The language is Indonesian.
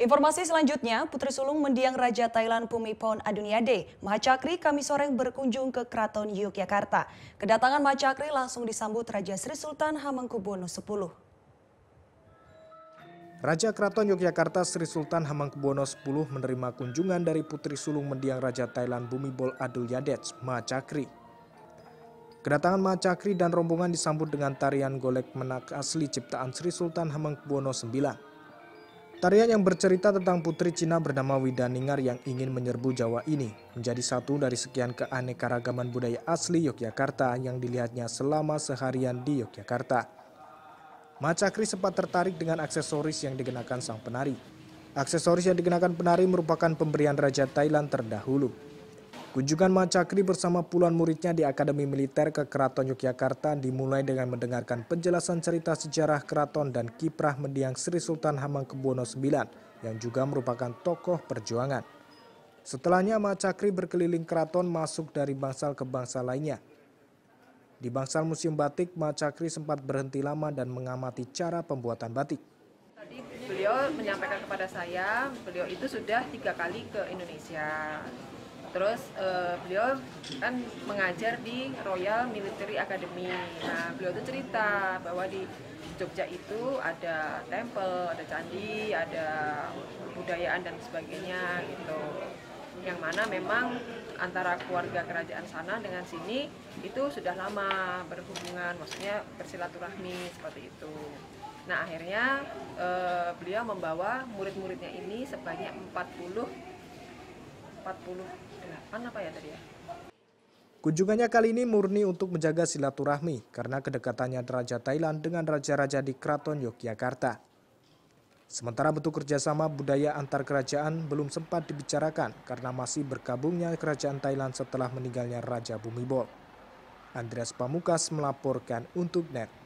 Informasi selanjutnya, Putri Sulung mendiang Raja Thailand Pumipon Adunyade, Mahacakri kami sore berkunjung ke Keraton Yogyakarta. Kedatangan Mahacakri langsung disambut Raja Sri Sultan Hamengkubuwono X. Raja Keraton Yogyakarta Sri Sultan Hamengkubuwono X menerima kunjungan dari Putri Sulung mendiang Raja Thailand Bumi Bumibol Adulyadej, Mahacakri. Kedatangan Mahacakri dan rombongan disambut dengan tarian golek menak asli ciptaan Sri Sultan Hamengkubuwono IX. Tarian yang bercerita tentang putri Cina bernama Widaningar yang ingin menyerbu Jawa ini menjadi satu dari sekian keanekaragaman budaya asli Yogyakarta yang dilihatnya selama seharian di Yogyakarta. Macakri sempat tertarik dengan aksesoris yang dikenakan sang penari. Aksesoris yang dikenakan penari merupakan pemberian Raja Thailand terdahulu, Kunjungan Macakri bersama puluhan muridnya di Akademi Militer ke Keraton Yogyakarta dimulai dengan mendengarkan penjelasan cerita sejarah keraton dan kiprah mendiang Sri Sultan Hamengkubuwono IX yang juga merupakan tokoh perjuangan. Setelahnya Macakri berkeliling keraton masuk dari bangsal ke bangsal lainnya. Di bangsal Museum Batik, Macakri sempat berhenti lama dan mengamati cara pembuatan batik. Tadi beliau menyampaikan kepada saya, beliau itu sudah tiga kali ke Indonesia terus uh, beliau kan mengajar di Royal Military Academy nah beliau itu cerita bahwa di Jogja itu ada temple ada candi ada budayaan dan sebagainya gitu yang mana memang antara keluarga kerajaan sana dengan sini itu sudah lama berhubungan maksudnya bersilaturahmi seperti itu nah akhirnya uh, beliau membawa murid-muridnya ini sebanyak 40 48 apa ya tadi ya. Kunjungannya kali ini murni untuk menjaga silaturahmi karena kedekatannya Raja Thailand dengan raja-raja di Kraton Yogyakarta. Sementara bentuk kerjasama budaya antar kerajaan belum sempat dibicarakan karena masih berkabungnya kerajaan Thailand setelah meninggalnya Raja Bumibol. Andreas Pamukas melaporkan untuk NET.